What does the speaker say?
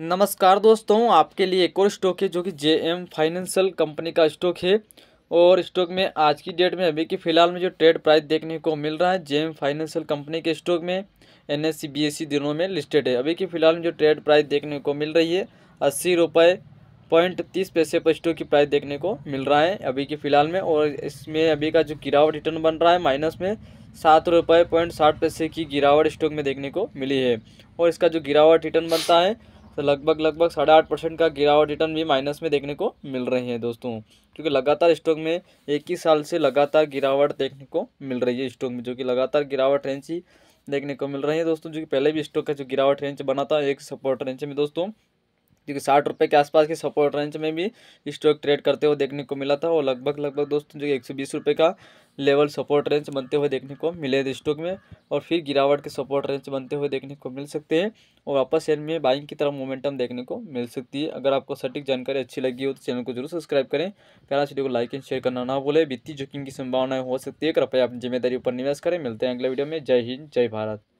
नमस्कार दोस्तों आपके लिए एक और स्टॉक है जो कि जे एम फाइनेंशियल कंपनी का स्टॉक है और स्टॉक में आज की डेट में अभी की फ़िलहाल में जो ट्रेड प्राइस देखने को मिल रहा है जे एम फाइनेंशियल कंपनी के स्टॉक में एन एस सी दिनों में लिस्टेड है अभी की फ़िलहाल में जो ट्रेड प्राइस देखने को मिल रही है अस्सी रुपये पॉइंट तीस पैसे पर स्टॉक की प्राइस देखने को मिल रहा है अभी की फ़िलहाल में और इसमें अभी का जो गिरावट रिटर्न बन रहा है माइनस में सात रुपये पॉइंट साठ पैसे की गिरावट स्टॉक में देखने को मिली है और इसका जो गिरावट रिटर्न बनता है तो लगभग लगभग साढ़े आठ परसेंट का गिरावट रिटर्न भी माइनस में देखने को मिल रही है दोस्तों क्योंकि लगातार स्टॉक में एक ही साल से लगातार गिरावट देखने को मिल रही है स्टॉक में जो कि लगातार गिरावट रेंज ही देखने को मिल रही है दोस्तों जो कि पहले भी स्टॉक का जो गिरावट रेंज बना था एक सपोर्ट रेंज में दोस्तों जो कि साठ रुपये के आसपास के सपोर्ट रेंज में भी स्टॉक ट्रेड करते हुए देखने को मिला था और लगभग लगभग दोस्तों जो कि एक सौ बीस रुपये का लेवल सपोर्ट रेंज बनते हुए देखने को मिले थे स्टॉक में और फिर गिरावट के सपोर्ट रेंज बनते हुए देखने को मिल सकते हैं और वापस शेयर में बाइंग की तरफ मोमेंटम देखने को मिल सकती है अगर आपको सटीक जानकारी अच्छी लगी हो तो चैनल को जरूर सब्सक्राइब करें प्यारा वीडियो को लाइक एंड शेयर करना ना भूलें वित्तीय जोखिम की संभावनाएं हो सकती है कृपया अपनी जिम्मेदारी पर निवेश करें मिलते हैं अगले वीडियो में जय हिंद जय भारत